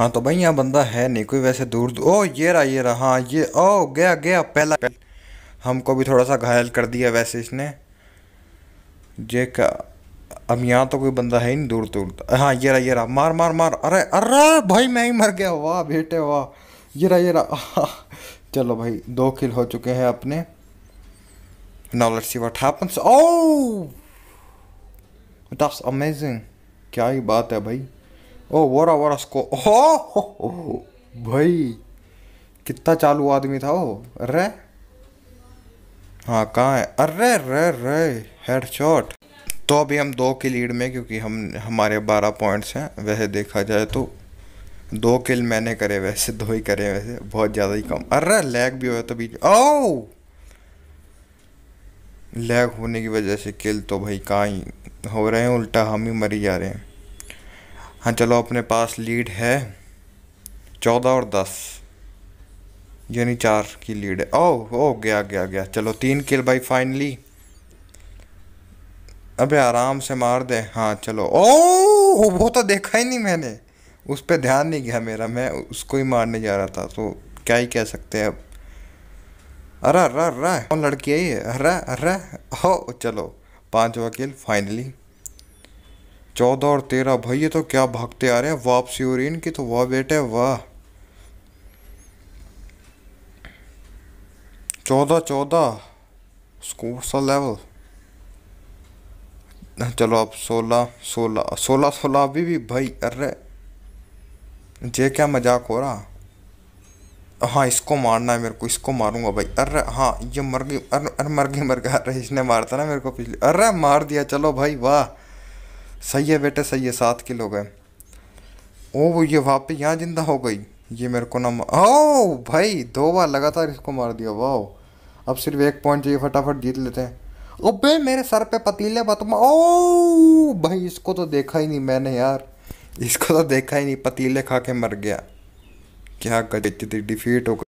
हाँ तो भाई यहाँ बंदा है नहीं कोई वैसे दूर ओ ये रहा ये रहा हाँ ये ओ गया गया पहला हमको भी थोड़ा सा घायल कर दिया वैसे इसने जे का अब यहाँ तो कोई बंदा है ही नहीं दूर दूर तो। हाँ ये रहा ये रहा मार मार मार अरे अरे भाई मैं ही मर गया वाह बेटे वाह ये रहा ये रहा हाँ, चलो भाई दो किल हो चुके हैं अपने नॉलेट सी वट हैपेंस अमेजिंग क्या ही बात है भाई ओ वोरा वोरा स्को ओ भाई कितना चालू आदमी था वो अरे हाँ कहाँ है अरे रे रे शॉट तो अभी हम दो की लीड में क्योंकि हम हमारे बारह पॉइंट्स हैं वैसे देखा जाए तो दो किल मैंने करे वैसे दो ही करे वैसे बहुत ज़्यादा ही कम अरे लैग भी हुआ तभी ओ लैग होने की वजह से किल तो भाई कहाँ ही हो रहे हैं उल्टा हम ही मरी जा रहे हैं हाँ चलो अपने पास लीड है चौदह और दस यानी चार की लीड है ओह ओ गया गया गया चलो तीन किल भाई फाइनली अबे आराम से मार दे हाँ चलो ओ वो तो देखा ही नहीं मैंने उस पर ध्यान नहीं गया मेरा मैं उसको ही मारने जा रहा था तो क्या ही कह सकते हैं अब अरे अरे अरे कौन लड़की है ये अरे अरे हो चलो पाँचवा किल फाइनली चौदह और तेरह भाई ये तो क्या भागते आ रहे हैं वापसी हो रही इनकी तो वाह बेटे वाह चौदह चौदह स्कोर सा लेवल चलो अब सोलह सोलह सोलह सोलह अभी भी भाई अरे जे क्या मजाक हो रहा हाँ इसको मारना है मेरे को इसको मारूंगा भाई अरे हाँ ये मर गई अरे मर गई मर गया अरे इसने मारता ना मेरे को पिछले अरे मार दिया चलो भाई वाह सही है बेटा सही है सात किलो गए ओ ये वहाँ पे यहाँ जिंदा हो गई ये मेरे को ना ओ भाई दो बार लगातार इसको मार दिया वाह अब सिर्फ एक पॉइंट चाहिए फटाफट जीत लेते हैं अबे मेरे सर पे पतीले बात ओ भाई इसको तो देखा ही नहीं मैंने यार इसको तो देखा ही नहीं पतीले खा के मर गया क्या गई थी डिफीट हो गई